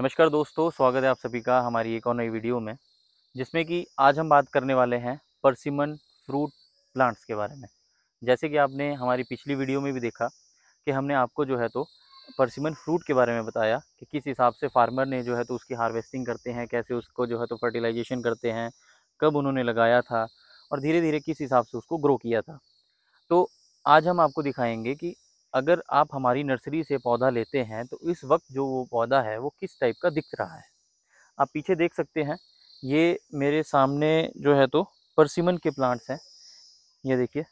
नमस्कार दोस्तों स्वागत है आप सभी का हमारी एक और नई वीडियो में जिसमें कि आज हम बात करने वाले हैं परसिमन फ्रूट प्लांट्स के बारे में जैसे कि आपने हमारी पिछली वीडियो में भी देखा कि हमने आपको जो है तो परसिमन फ्रूट के बारे में बताया कि किस हिसाब से फार्मर ने जो है तो उसकी हार्वेस्टिंग करते हैं कैसे उसको जो है तो फर्टिलाइजेशन करते हैं कब उन्होंने लगाया था और धीरे धीरे किस हिसाब से उसको ग्रो किया था तो आज हम आपको दिखाएंगे कि अगर आप हमारी नर्सरी से पौधा लेते हैं तो इस वक्त जो वो पौधा है वो किस टाइप का दिख रहा है आप पीछे देख सकते हैं ये मेरे सामने जो है तो परसिमन के प्लांट्स हैं ये देखिए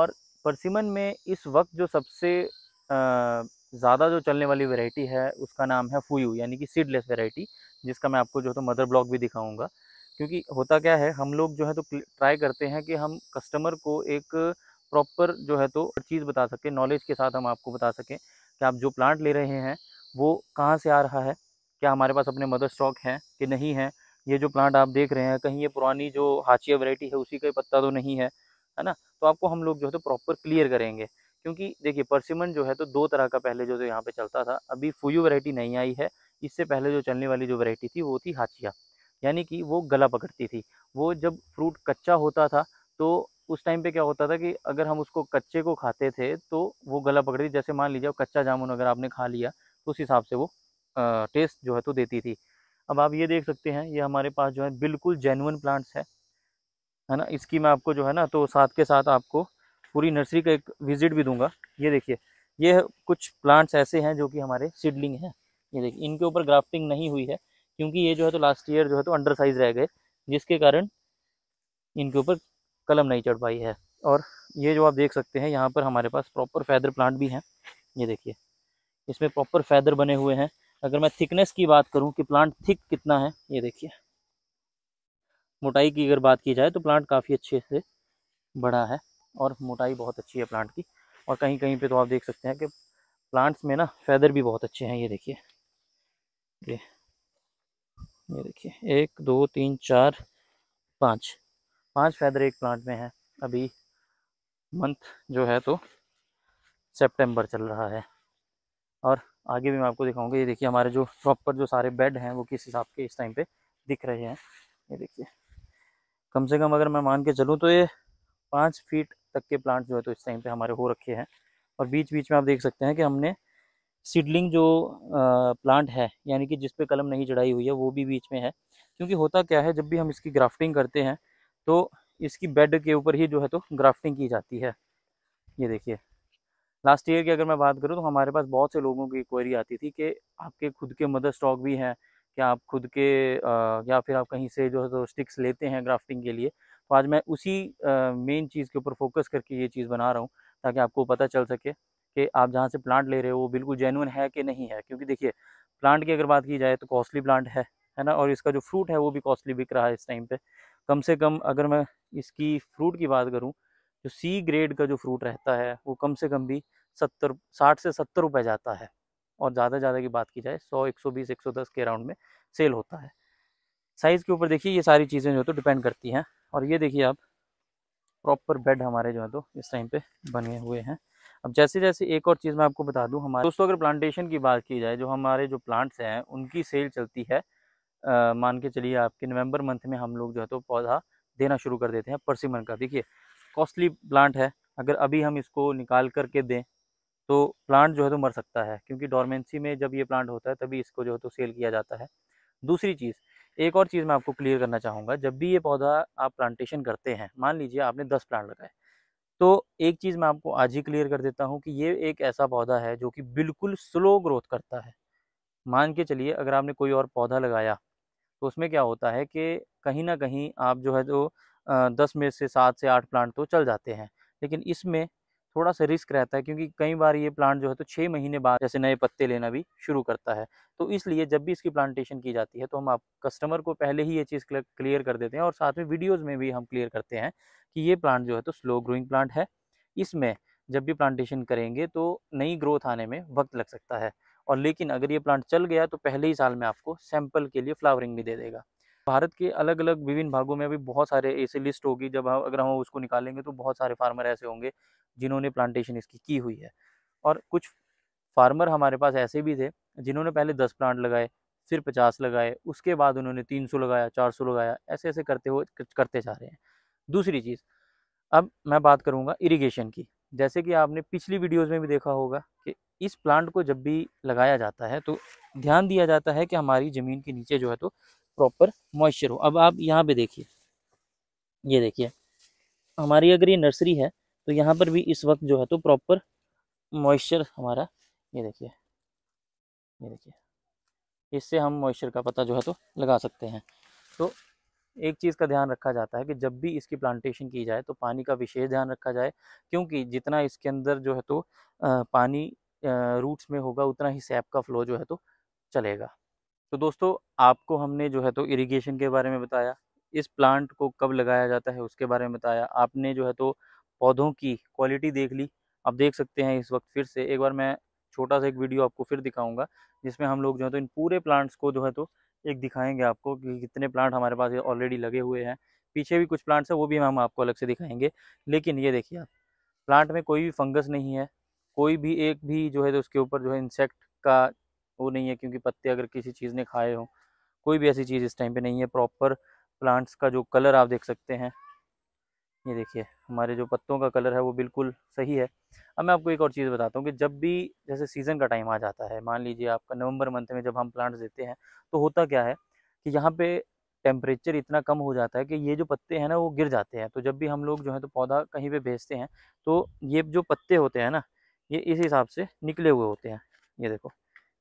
और परसिमन में इस वक्त जो सबसे ज़्यादा जो चलने वाली वैरायटी है उसका नाम है फूयू यानी कि सीडलेस वैरायटी जिसका मैं आपको जो है तो मदर ब्लॉक भी दिखाऊंगा क्योंकि होता क्या है हम लोग जो है तो ट्राई करते हैं कि हम कस्टमर को एक प्रॉपर जो है तो चीज़ बता सकें नॉलेज के साथ हम आपको बता सकें कि आप जो प्लांट ले रहे हैं वो कहाँ से आ रहा है क्या हमारे पास अपने मदर स्टॉक हैं कि नहीं है ये जो प्लांट आप देख रहे हैं कहीं ये पुरानी जो हाचिया वैरायटी है उसी का पत्ता तो नहीं है है ना तो आपको हम लोग जो है तो प्रॉपर क्लियर करेंगे क्योंकि देखिए परसिमन जो है तो दो तरह का पहले जो तो यहाँ पे चलता था अभी फूयू वैरायटी नहीं आई है इससे पहले जो चलने वाली जो वैरायटी थी वो थी हाचिया यानी कि वो गला पकड़ती थी वो जब फ्रूट कच्चा होता था तो उस टाइम पे क्या होता था कि अगर हम उसको कच्चे को खाते थे तो वो गला पकड़ती जैसे मान लीजिए कच्चा जामुन अगर आपने खा लिया तो उस हिसाब से वो आ, टेस्ट जो है तो देती थी अब आप ये देख सकते हैं ये हमारे पास जो है बिल्कुल जेनुअन प्लांट्स है है ना इसकी मैं आपको जो है ना तो साथ के साथ आपको पूरी नर्सरी का एक विजिट भी दूंगा ये देखिए ये कुछ प्लांट्स ऐसे हैं जो कि हमारे सीडलिंग हैं ये देखिए इनके ऊपर ग्राफ्टिंग नहीं हुई है क्योंकि ये जो है तो लास्ट ईयर जो है तो अंडर साइज रह गए जिसके कारण इनके ऊपर कलम नहीं चढ़ पाई है और ये जो आप देख सकते हैं यहाँ पर हमारे पास प्रॉपर फैदर प्लांट भी हैं ये देखिए इसमें प्रॉपर फैदर बने हुए हैं अगर मैं थिकनेस की बात करूँ कि प्लांट थिक कितना है ये देखिए मोटाई की अगर बात की जाए तो प्लांट काफ़ी अच्छे से बढ़ा है और मोटाई बहुत अच्छी है प्लांट की और कहीं कहीं पे तो आप देख सकते हैं कि प्लांट्स में ना फैदर भी बहुत अच्छे हैं ये देखिए ये ये देखिए एक दो तीन चार पाँच पांच फैदर एक प्लांट में है अभी मंथ जो है तो सितंबर चल रहा है और आगे भी मैं आपको दिखाऊंगा ये देखिए हमारे जो प्रॉपर जो सारे बेड हैं वो किस हिसाब के इस टाइम पे दिख रहे हैं ये देखिए कम से कम अगर मैं मान के चलूँ तो ये पाँच फीट तक के प्लांट जो है तो इस टाइम पे हमारे हो रखे हैं और बीच बीच में आप देख सकते हैं कि हमने सीडलिंग जो प्लांट है यानी कि जिस पे कलम नहीं चढ़ाई हुई है वो भी बीच में है क्योंकि होता क्या है जब भी हम इसकी ग्राफ्टिंग करते हैं तो इसकी बेड के ऊपर ही जो है तो ग्राफ्टिंग की जाती है ये देखिए लास्ट ईयर की अगर मैं बात करूँ तो हमारे पास बहुत से लोगों की क्वेरी आती थी कि आपके खुद के मदर स्टॉक भी हैं क्या आप खुद के या फिर आप कहीं से जो है तो स्टिक्स लेते हैं ग्राफ्टिंग के लिए तो आज मैं उसी मेन चीज़ के ऊपर फोकस करके ये चीज़ बना रहा हूँ ताकि आपको पता चल सके कि आप जहाँ से प्लांट ले रहे हो वो बिल्कुल जेनुअन है कि नहीं है क्योंकि देखिए प्लांट की अगर बात की जाए तो कॉस्टली प्लांट है है ना और इसका जो फ्रूट है वो भी कॉस्टली बिक रहा है इस टाइम पे कम से कम अगर मैं इसकी फ्रूट की बात करूँ जो सी ग्रेड का जो फ्रूट रहता है वो कम से कम भी सत्तर साठ से सत्तर रुपये जाता है और ज़्यादा से ज़्यादा की बात की जाए सौ एक सौ बीस एक सौ दस के राउंड में सेल होता है साइज़ के ऊपर देखिए ये सारी चीज़ें जो है तो डिपेंड करती हैं और ये देखिए आप प्रॉपर बेड हमारे जो है तो इस टाइम पे बने हुए हैं अब जैसे जैसे एक और चीज़ मैं आपको बता दूँ हमारे दोस्तों अगर प्लांटेशन की बात की जाए जो हमारे जो प्लांट्स हैं उनकी सेल चलती है मान के चलिए आपके नवंबर मंथ में हम लोग जो है तो पौधा देना शुरू कर देते हैं परसिमन का देखिए कॉस्टली प्लांट है अगर अभी हम इसको निकाल करके दें तो प्लांट जो है तो मर सकता है क्योंकि डॉर्मेंसी में जब ये प्लांट होता है तभी इसको जो है तो सेल किया जाता है दूसरी चीज़ एक और चीज़ मैं आपको क्लियर करना चाहूँगा जब भी ये पौधा आप प्लांटेशन करते हैं मान लीजिए आपने दस प्लांट लगाए तो एक चीज़ मैं आपको आज ही क्लियर कर देता हूँ कि ये एक ऐसा पौधा है जो कि बिल्कुल स्लो ग्रोथ करता है मान के चलिए अगर आपने कोई और पौधा लगाया तो उसमें क्या होता है कि कहीं ना कहीं आप जो है जो तो, दस में से सात से आठ प्लांट तो चल जाते हैं लेकिन इसमें थोड़ा सा रिस्क रहता है क्योंकि कई बार ये प्लांट जो है तो छः महीने बाद जैसे नए पत्ते लेना भी शुरू करता है तो इसलिए जब भी इसकी प्लांटेशन की जाती है तो हम आप कस्टमर को पहले ही ये चीज़ क्लियर कर देते हैं और साथ में वीडियोज़ में भी हम क्लियर करते हैं कि ये प्लांट जो है तो स्लो ग्रोइंग प्लांट है इसमें जब भी प्लांटेशन करेंगे तो नई ग्रोथ आने में वक्त लग सकता है और लेकिन अगर ये प्लांट चल गया तो पहले ही साल में आपको सैंपल के लिए फ्लावरिंग भी दे देगा भारत के अलग अलग विभिन्न भागों में भी बहुत सारे ऐसे लिस्ट होगी जब हम अगर हम उसको निकालेंगे तो बहुत सारे फार्मर ऐसे होंगे जिन्होंने प्लांटेशन इसकी की हुई है और कुछ फार्मर हमारे पास ऐसे भी थे जिन्होंने पहले दस प्लांट लगाए फिर पचास लगाए उसके बाद उन्होंने तीन सौ लगाया चार सौ लगाया ऐसे ऐसे करते हुए करते जा रहे हैं दूसरी चीज़ अब मैं बात करूँगा इरीगेशन की जैसे कि आपने पिछली वीडियोज़ में भी देखा होगा कि इस प्लांट को जब भी लगाया जाता है तो ध्यान दिया जाता है कि हमारी ज़मीन के नीचे जो है तो प्रॉपर मॉइस्चर हो अब आप यहाँ पे देखिए ये देखिए हमारी अगर ये नर्सरी है तो यहाँ पर भी इस वक्त जो है तो प्रॉपर मॉइस्चर हमारा ये देखिए ये देखिए इससे हम मॉइस्चर का पता जो है तो लगा सकते हैं तो एक चीज़ का ध्यान रखा जाता है कि जब भी इसकी प्लांटेशन की जाए तो पानी का विशेष ध्यान रखा जाए क्योंकि जितना इसके अंदर जो है तो पानी रूट्स में होगा उतना ही सैप का फ्लो जो है तो चलेगा तो दोस्तों आपको हमने जो है तो इरिगेशन के बारे में बताया इस प्लांट को कब लगाया जाता है उसके बारे में बताया आपने जो है तो पौधों की क्वालिटी देख ली आप देख सकते हैं इस वक्त फिर से एक बार मैं छोटा सा एक वीडियो आपको फिर दिखाऊंगा जिसमें हम लोग जो है तो इन पूरे प्लांट्स को जो है तो एक दिखाएंगे आपको कि कितने प्लांट हमारे पास ऑलरेडी लगे हुए हैं पीछे भी कुछ प्लांट्स हैं वो भी हम आपको अलग से दिखाएंगे लेकिन ये देखिए आप प्लांट में कोई भी फंगस नहीं है कोई भी एक भी जो है तो उसके ऊपर जो है इंसेक्ट का वो नहीं है क्योंकि पत्ते अगर किसी चीज़ ने खाए हों कोई भी ऐसी चीज़ इस टाइम पे नहीं है प्रॉपर प्लांट्स का जो कलर आप देख सकते हैं ये देखिए हमारे जो पत्तों का कलर है वो बिल्कुल सही है अब मैं आपको एक और चीज़ बताता हूँ कि जब भी जैसे सीज़न का टाइम आ जाता है मान लीजिए आपका नवंबर मंथ में जब हम प्लांट्स देते हैं तो होता क्या है कि यहाँ पे टेम्परेचर इतना कम हो जाता है कि ये जो पत्ते हैं ना वो गिर जाते हैं तो जब भी हम लोग जो है तो पौधा कहीं पर भेजते हैं तो ये जो पत्ते होते हैं ना ये इस हिसाब से निकले हुए होते हैं ये देखो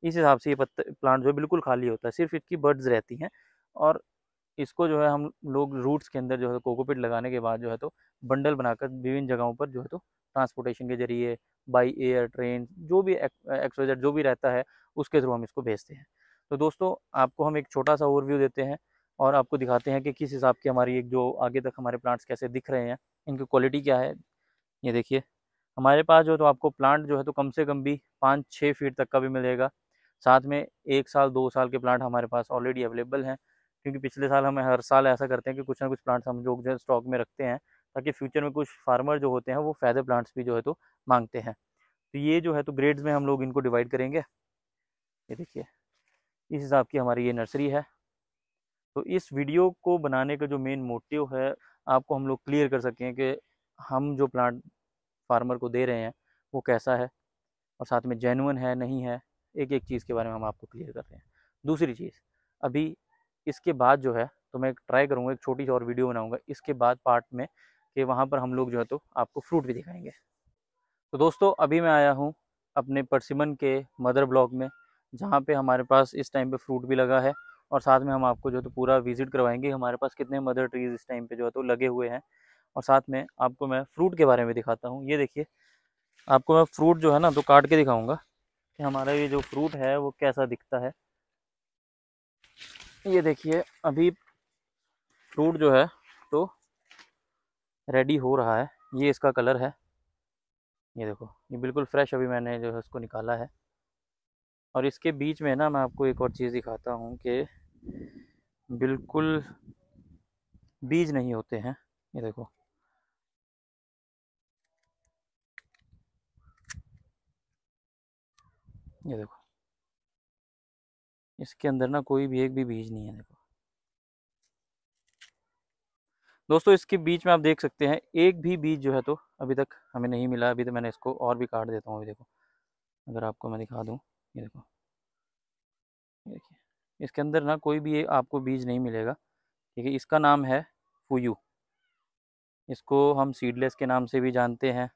इस हिसाब से ये पत्ते प्लांट जो है बिल्कुल खाली होता है सिर्फ इसकी बर्ड्स रहती हैं और इसको जो है हम लोग रूट्स के अंदर जो है कोकोपिट लगाने के बाद जो है तो बंडल बनाकर विभिन्न जगहों पर जो है तो ट्रांसपोर्टेशन के जरिए बाई एयर ट्रेन जो भी एक्सपोजर जो भी रहता है उसके थ्रू हम इसको भेजते हैं तो दोस्तों आपको हम एक छोटा सा ओवरव्यू देते हैं और आपको दिखाते हैं कि किस हिसाब की हमारी एक जो आगे तक हमारे प्लांट्स कैसे दिख रहे हैं इनकी क्वालिटी क्या है ये देखिए हमारे पास जो तो आपको प्लांट जो है तो कम से कम भी पाँच छः फीट तक का भी मिलेगा साथ में एक साल दो साल के प्लांट हमारे पास ऑलरेडी अवेलेबल हैं क्योंकि पिछले साल हम हर साल ऐसा करते हैं कि कुछ ना कुछ प्लांट्स हम लोग जो है स्टॉक में रखते हैं ताकि फ्यूचर में कुछ फार्मर जो होते हैं वो फायदे प्लांट्स भी जो है तो मांगते हैं तो ये जो है तो ग्रेड्स में हम लोग इनको डिवाइड करेंगे ये देखिए इस हिसाब की हमारी ये नर्सरी है तो इस वीडियो को बनाने का जो मेन मोटिव है आपको हम लोग क्लियर कर सकें कि हम जो प्लांट फार्मर को दे रहे हैं वो कैसा है और साथ में जेनुअन है नहीं है एक एक चीज़ के बारे में हम आपको क्लियर कर रहे हैं दूसरी चीज़ अभी इसके बाद जो है तो मैं ट्राई करूँगा एक छोटी सी और वीडियो बनाऊँगा इसके बाद पार्ट में कि वहाँ पर हम लोग जो है तो आपको फ्रूट भी दिखाएंगे तो दोस्तों अभी मैं आया हूँ अपने परसिमन के मदर ब्लॉक में जहाँ पे हमारे पास इस टाइम पे फ्रूट भी लगा है और साथ में हम आपको जो है तो पूरा विजिट करवाएंगे हमारे पास कितने मदर ट्रीज़ इस टाइम पे जो है तो लगे हुए हैं और साथ में आपको मैं फ्रूट के बारे में दिखाता हूँ ये देखिए आपको मैं फ्रूट जो है ना तो काट के दिखाऊंगा कि हमारा ये जो फ्रूट है वो कैसा दिखता है ये देखिए अभी फ्रूट जो है तो रेडी हो रहा है ये इसका कलर है ये देखो ये बिल्कुल फ्रेश अभी मैंने जो है उसको निकाला है और इसके बीच में ना मैं आपको एक और चीज़ दिखाता हूँ कि बिल्कुल बीज नहीं होते हैं ये देखो ये देखो इसके अंदर ना कोई भी एक भी बीज नहीं है देखो दोस्तों इसके बीच में आप देख सकते हैं एक भी बीज जो है तो अभी तक हमें नहीं मिला अभी तो मैंने इसको और भी काट देता हूँ अभी देखो अगर आपको मैं दिखा दूँ ये देखो देखिए इसके अंदर ना कोई भी आपको बीज नहीं मिलेगा ठीक है इसका नाम है फूयू इसको हम सीडलेस के नाम से भी जानते हैं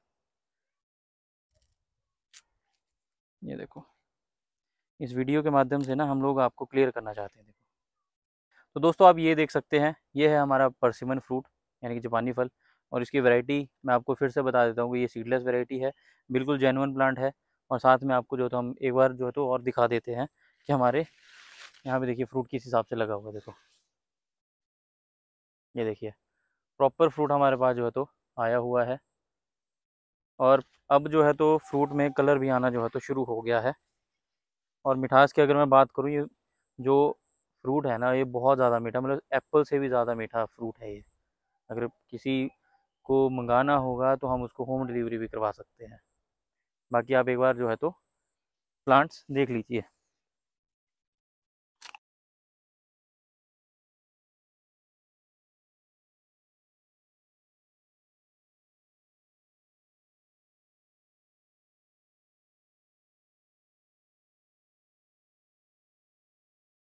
ये देखो इस वीडियो के माध्यम से ना हम लोग आपको क्लियर करना चाहते हैं देखो तो दोस्तों आप ये देख सकते हैं ये है हमारा परसिमन फ्रूट यानी कि जापानी फल और इसकी वैरायटी मैं आपको फिर से बता देता हूँ कि ये सीडलेस वैरायटी है बिल्कुल जेनवन प्लांट है और साथ में आपको जो तो हम एक बार जो है तो और दिखा देते हैं कि हमारे यहाँ पर देखिए फ्रूट किस हिसाब से लगा हुआ है देखो ये देखिए प्रॉपर फ्रूट हमारे पास जो है तो आया हुआ है और अब जो है तो फ्रूट में कलर भी आना जो है तो शुरू हो गया है और मिठास की अगर मैं बात करूँ ये जो फ्रूट है ना ये बहुत ज़्यादा मीठा मतलब एप्पल से भी ज़्यादा मीठा फ्रूट है ये अगर किसी को मंगाना होगा तो हम उसको होम डिलीवरी भी करवा सकते हैं बाकी आप एक बार जो है तो प्लांट्स देख लीजिए